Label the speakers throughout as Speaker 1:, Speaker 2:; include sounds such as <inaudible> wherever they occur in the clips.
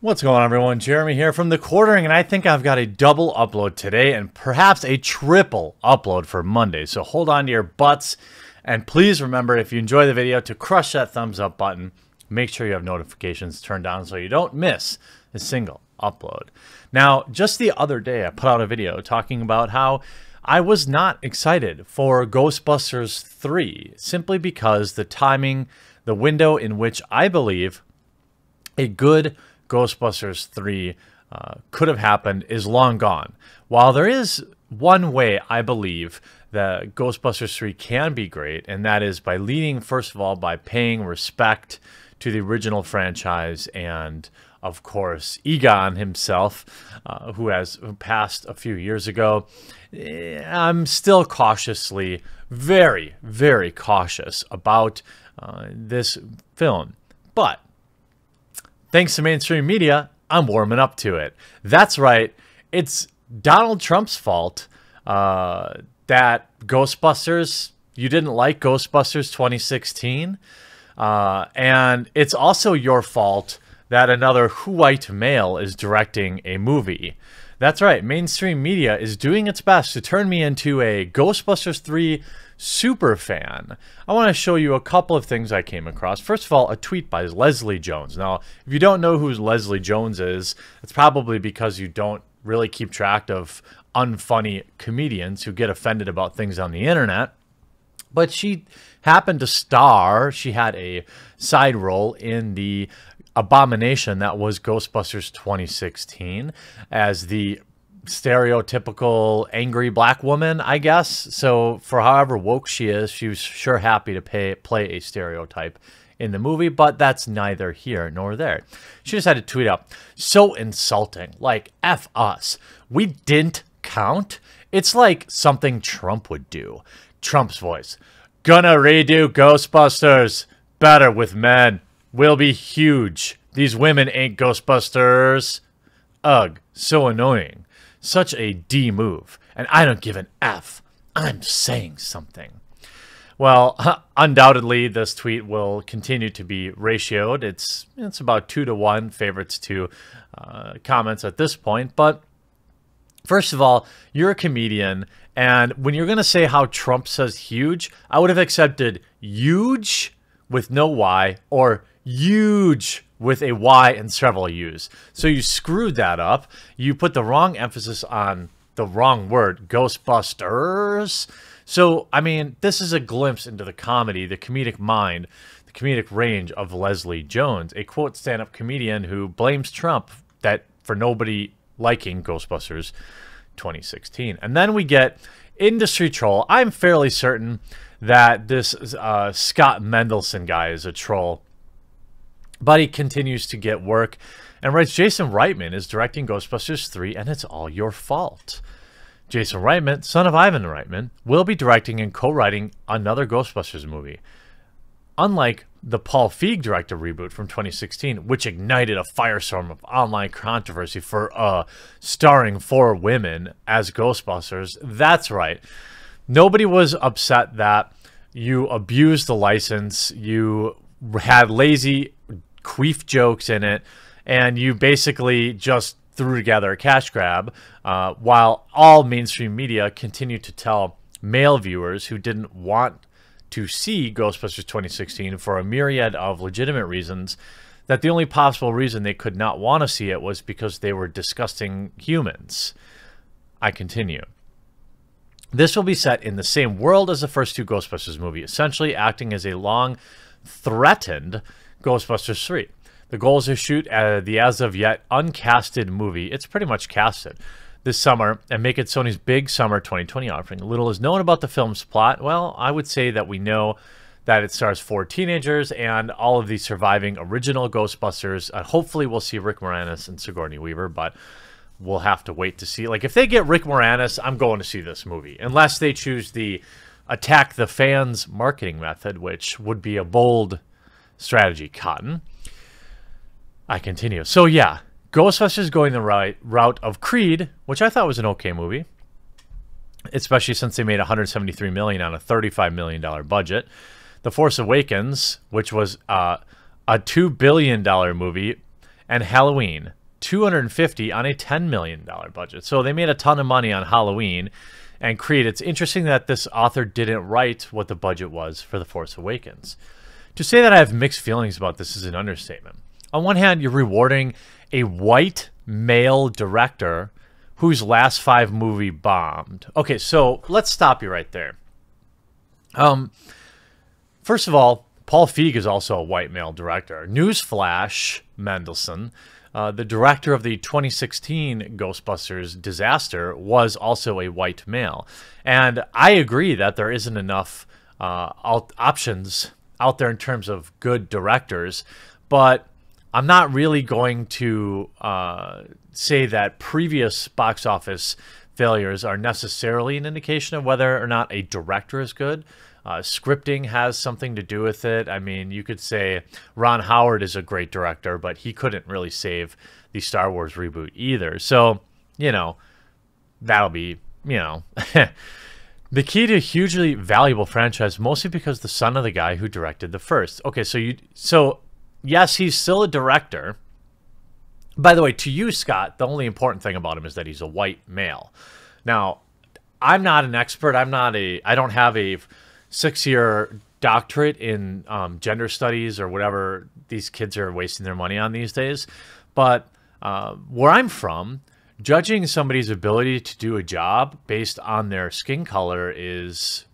Speaker 1: What's going on everyone, Jeremy here from The Quartering and I think I've got a double upload today and perhaps a triple upload for Monday. So hold on to your butts and please remember if you enjoy the video to crush that thumbs up button. Make sure you have notifications turned on so you don't miss a single upload. Now just the other day I put out a video talking about how I was not excited for Ghostbusters 3 simply because the timing, the window in which I believe a good Ghostbusters 3 uh, could have happened is long gone. While there is one way I believe that Ghostbusters 3 can be great, and that is by leading, first of all, by paying respect to the original franchise and of course, Egon himself, uh, who has passed a few years ago. Eh, I'm still cautiously, very, very cautious about uh, this film. But Thanks to mainstream media, I'm warming up to it. That's right. It's Donald Trump's fault uh, that Ghostbusters, you didn't like Ghostbusters 2016. Uh, and it's also your fault that another white male is directing a movie. That's right, mainstream media is doing its best to turn me into a Ghostbusters 3 super fan. I want to show you a couple of things I came across. First of all, a tweet by Leslie Jones. Now, if you don't know who Leslie Jones is, it's probably because you don't really keep track of unfunny comedians who get offended about things on the internet. But she happened to star, she had a side role in the abomination that was Ghostbusters 2016 as the stereotypical angry black woman, I guess. So for however woke she is, she was sure happy to pay, play a stereotype in the movie, but that's neither here nor there. She just had to tweet up, so insulting, like F us. We didn't count. It's like something Trump would do. Trump's voice, gonna redo Ghostbusters, better with men will be huge. These women ain't Ghostbusters. Ugh, so annoying. Such a D move. And I don't give an F. I'm saying something. Well, <laughs> undoubtedly, this tweet will continue to be ratioed. It's it's about two to one favorites to uh, comments at this point. But first of all, you're a comedian, and when you're gonna say how Trump says huge, I would have accepted huge with no Y or huge with a Y and several U's. So you screwed that up. You put the wrong emphasis on the wrong word, Ghostbusters. So, I mean, this is a glimpse into the comedy, the comedic mind, the comedic range of Leslie Jones, a quote stand up comedian who blames Trump that for nobody liking Ghostbusters 2016. And then we get industry troll. I'm fairly certain that this uh, Scott Mendelson guy is a troll but he continues to get work and writes Jason Reitman is directing Ghostbusters 3 and it's all your fault. Jason Reitman, son of Ivan Reitman, will be directing and co-writing another Ghostbusters movie. Unlike the Paul Feig director reboot from 2016, which ignited a firestorm of online controversy for uh, starring four women as Ghostbusters, that's right. Nobody was upset that you abused the license, you had lazy queef jokes in it, and you basically just threw together a cash grab, uh, while all mainstream media continued to tell male viewers who didn't want to see Ghostbusters 2016 for a myriad of legitimate reasons that the only possible reason they could not want to see it was because they were disgusting humans. I continue. This will be set in the same world as the first two Ghostbusters movie, essentially acting as a long threatened Ghostbusters 3. The goal is to shoot uh, the as of yet uncasted movie. It's pretty much casted this summer and make it Sony's big summer 2020 offering. Little is known about the film's plot. Well, I would say that we know that it stars four teenagers and all of the surviving original Ghostbusters. Uh, hopefully, we'll see Rick Moranis and Sigourney Weaver, but we'll have to wait to see. Like, if they get Rick Moranis, I'm going to see this movie, unless they choose the attack the fans marketing method, which would be a bold strategy, Cotton. I continue. So yeah, Ghostbusters going the right route of Creed, which I thought was an okay movie, especially since they made 173 million on a 35 million dollar budget. The Force Awakens, which was uh, a two billion dollar movie, and Halloween, 250 on a 10 million dollar budget. So they made a ton of money on Halloween and Creed. It's interesting that this author didn't write what the budget was for The Force Awakens. To say that I have mixed feelings about this is an understatement. On one hand, you're rewarding a white male director whose last five movie bombed. Okay, so let's stop you right there. Um, first of all, Paul Feig is also a white male director. Newsflash, Mendelsohn, uh, the director of the 2016 Ghostbusters disaster, was also a white male. And I agree that there isn't enough uh, options out there in terms of good directors, but I'm not really going to uh, say that previous box office failures are necessarily an indication of whether or not a director is good. Uh, scripting has something to do with it. I mean, you could say Ron Howard is a great director, but he couldn't really save the Star Wars reboot either. So, you know, that'll be, you know, <laughs> The key to a hugely valuable franchise, mostly because the son of the guy who directed the first. Okay, so you so yes, he's still a director. By the way, to you, Scott, the only important thing about him is that he's a white male. Now, I'm not an expert. I'm not a. I don't have a six-year doctorate in um, gender studies or whatever these kids are wasting their money on these days. But uh, where I'm from, judging somebody's ability to do a job based on their skin color is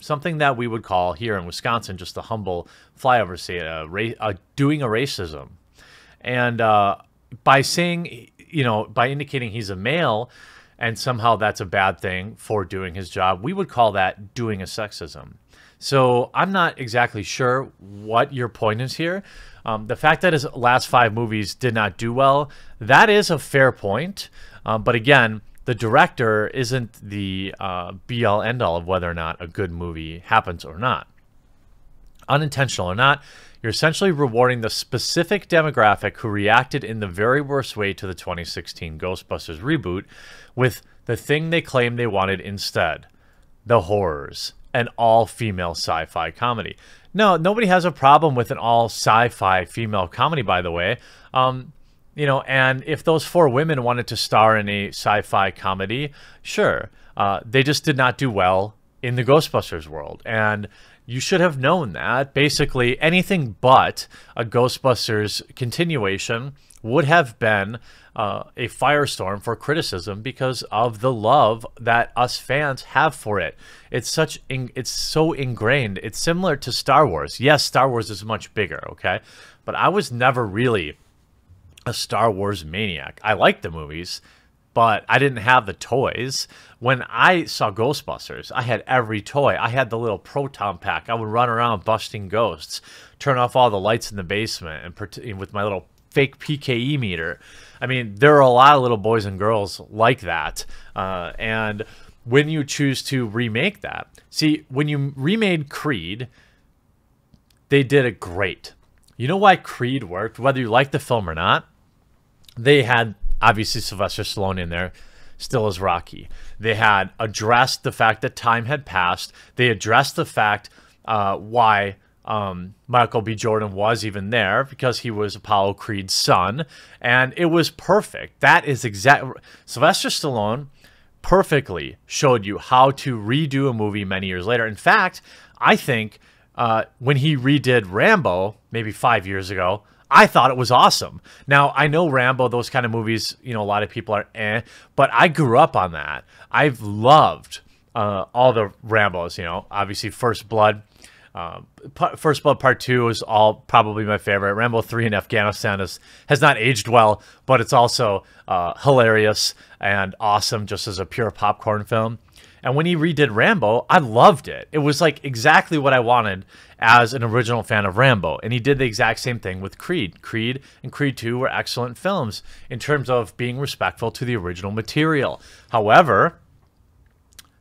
Speaker 1: something that we would call here in Wisconsin, just a humble flyover state, a a doing a racism. And uh, by saying, you know, by indicating he's a male, and somehow that's a bad thing for doing his job. We would call that doing a sexism. So I'm not exactly sure what your point is here. Um, the fact that his last five movies did not do well, that is a fair point. Um, but again, the director isn't the uh, be all end all of whether or not a good movie happens or not. Unintentional or not, you're essentially rewarding the specific demographic who reacted in the very worst way to the 2016 Ghostbusters reboot with the thing they claimed they wanted instead the horrors, an all female sci fi comedy. No, nobody has a problem with an all sci fi female comedy, by the way. Um, you know, and if those four women wanted to star in a sci fi comedy, sure. Uh, they just did not do well in the Ghostbusters world. And, you should have known that. Basically, anything but a Ghostbusters continuation would have been uh, a firestorm for criticism because of the love that us fans have for it. It's such it's so ingrained. It's similar to Star Wars. Yes, Star Wars is much bigger, okay? But I was never really a Star Wars maniac. I like the movies but I didn't have the toys. When I saw Ghostbusters, I had every toy. I had the little proton pack. I would run around busting ghosts, turn off all the lights in the basement, and with my little fake PKE meter. I mean, there are a lot of little boys and girls like that, uh, and when you choose to remake that, see, when you remade Creed, they did it great. You know why Creed worked, whether you like the film or not? They had obviously Sylvester Stallone in there still as Rocky. They had addressed the fact that time had passed. They addressed the fact uh, why um, Michael B. Jordan was even there because he was Apollo Creed's son, and it was perfect. That is exact. Sylvester Stallone perfectly showed you how to redo a movie many years later. In fact, I think uh, when he redid Rambo maybe five years ago, I thought it was awesome. Now I know Rambo, those kind of movies, you know, a lot of people are eh, but I grew up on that. I've loved uh, all the Rambo's. You know, obviously First Blood, uh, First Blood Part Two is all probably my favorite. Rambo Three in Afghanistan is has not aged well, but it's also uh, hilarious and awesome, just as a pure popcorn film. And when he redid Rambo, I loved it. It was like exactly what I wanted as an original fan of Rambo. And he did the exact same thing with Creed. Creed and Creed 2 were excellent films in terms of being respectful to the original material. However,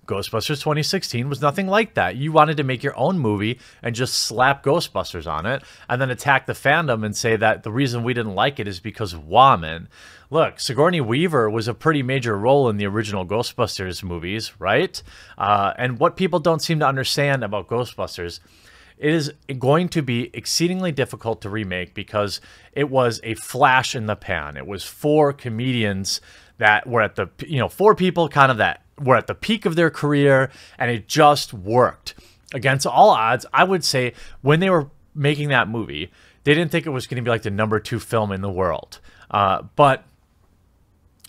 Speaker 1: Ghostbusters 2016 was nothing like that. You wanted to make your own movie and just slap Ghostbusters on it and then attack the fandom and say that the reason we didn't like it is because woman. Look, Sigourney Weaver was a pretty major role in the original Ghostbusters movies, right? Uh, and what people don't seem to understand about Ghostbusters it is going to be exceedingly difficult to remake because it was a flash in the pan. It was four comedians that were at the, you know, four people kind of that were at the peak of their career and it just worked. Against all odds, I would say when they were making that movie, they didn't think it was going to be like the number two film in the world, uh, but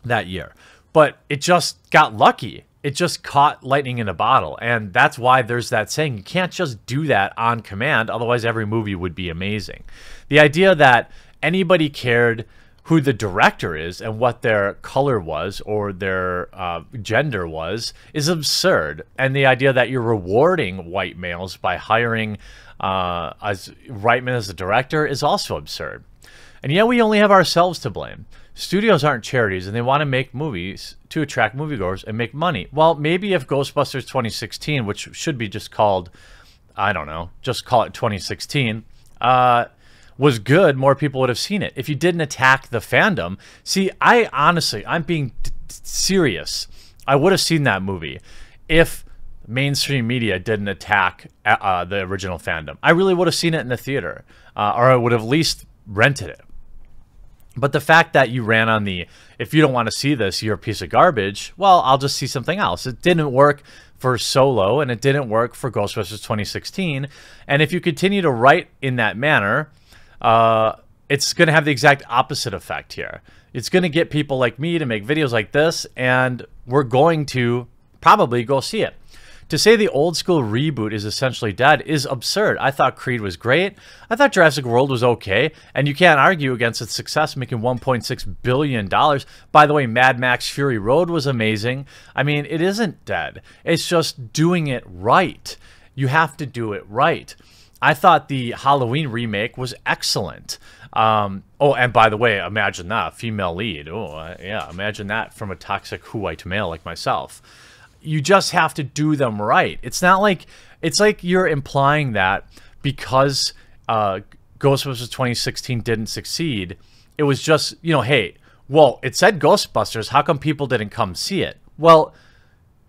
Speaker 1: that year. But it just got lucky. It just caught lightning in a bottle. And that's why there's that saying you can't just do that on command, otherwise, every movie would be amazing. The idea that anybody cared who the director is and what their color was or their uh, gender was is absurd. And the idea that you're rewarding white males by hiring uh, as Reitman as a director is also absurd. And yet we only have ourselves to blame. Studios aren't charities and they want to make movies to attract moviegoers and make money. Well, maybe if Ghostbusters 2016, which should be just called, I don't know, just call it 2016, uh, was good, more people would have seen it. If you didn't attack the fandom, see, I honestly, I'm being serious. I would have seen that movie if mainstream media didn't attack uh, uh, the original fandom. I really would have seen it in the theater, uh, or I would have at least rented it. But the fact that you ran on the, if you don't want to see this, you're a piece of garbage, well, I'll just see something else. It didn't work for Solo, and it didn't work for Ghostbusters 2016. And if you continue to write in that manner, uh, it's going to have the exact opposite effect here. It's going to get people like me to make videos like this, and we're going to probably go see it. To say the old school reboot is essentially dead is absurd. I thought Creed was great. I thought Jurassic World was okay. And you can't argue against its success, making $1.6 billion. By the way, Mad Max Fury Road was amazing. I mean, it isn't dead, it's just doing it right. You have to do it right. I thought the Halloween remake was excellent. Um, oh, and by the way, imagine that female lead. Oh, uh, yeah, imagine that from a toxic white male like myself. You just have to do them right. It's not like it's like you're implying that because uh, Ghostbusters 2016 didn't succeed, it was just you know, hey, well, it said Ghostbusters. How come people didn't come see it? Well,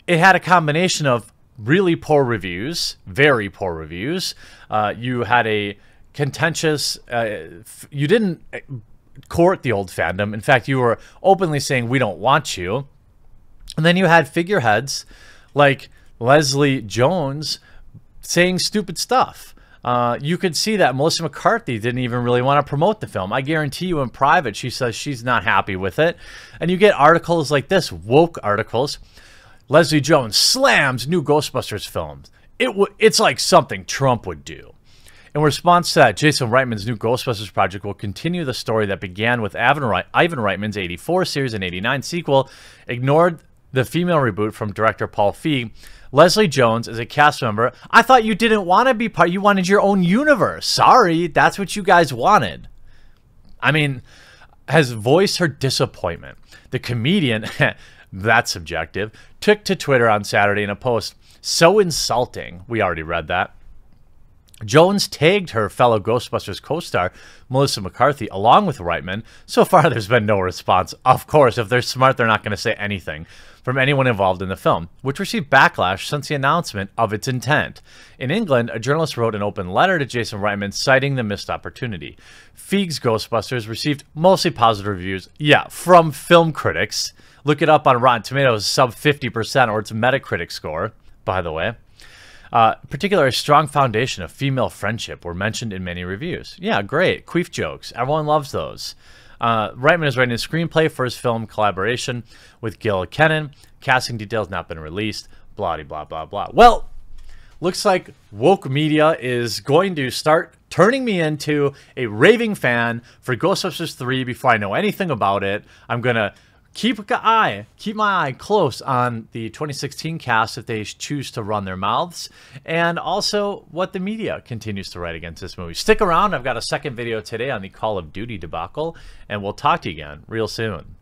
Speaker 1: it had a combination of really poor reviews, very poor reviews. Uh, you had a contentious, uh, you didn't uh, court the old fandom. In fact, you were openly saying, we don't want you. And then you had figureheads like Leslie Jones saying stupid stuff. Uh, you could see that Melissa McCarthy didn't even really want to promote the film. I guarantee you, in private, she says she's not happy with it. And you get articles like this woke articles Leslie Jones slams new Ghostbusters films. It w- it's like something Trump would do. In response to that, Jason Reitman's new Ghostbusters project will continue the story that began with Ivan Reitman's 84 series and 89 sequel, ignored the female reboot from director Paul Feig. Leslie Jones is a cast member. I thought you didn't want to be part, you wanted your own universe. Sorry, that's what you guys wanted. I mean, has voiced her disappointment. The comedian <laughs> That's subjective. Took to Twitter on Saturday in a post. So insulting. We already read that. Jones tagged her fellow Ghostbusters co star, Melissa McCarthy, along with Reitman. So far, <laughs> there's been no response. Of course, if they're smart, they're not going to say anything from anyone involved in the film, which received backlash since the announcement of its intent. In England, a journalist wrote an open letter to Jason Reitman citing the missed opportunity. Feig's Ghostbusters received mostly positive reviews, yeah, from film critics. Look it up on Rotten Tomatoes, sub 50%, or its Metacritic score, by the way. Uh, particularly, a strong foundation of female friendship were mentioned in many reviews. Yeah, great. Queef jokes. Everyone loves those. Uh, Reitman is writing a screenplay for his film collaboration with Gil Kennan. Casting details not been released. Blah, blah, blah, blah. Well, looks like woke media is going to start turning me into a raving fan for Ghostbusters 3 before I know anything about it. I'm going to keep an eye, keep my eye close on the 2016 cast if they choose to run their mouths, and also what the media continues to write against this movie. Stick around, I've got a second video today on the Call of Duty debacle, and we'll talk to you again real soon.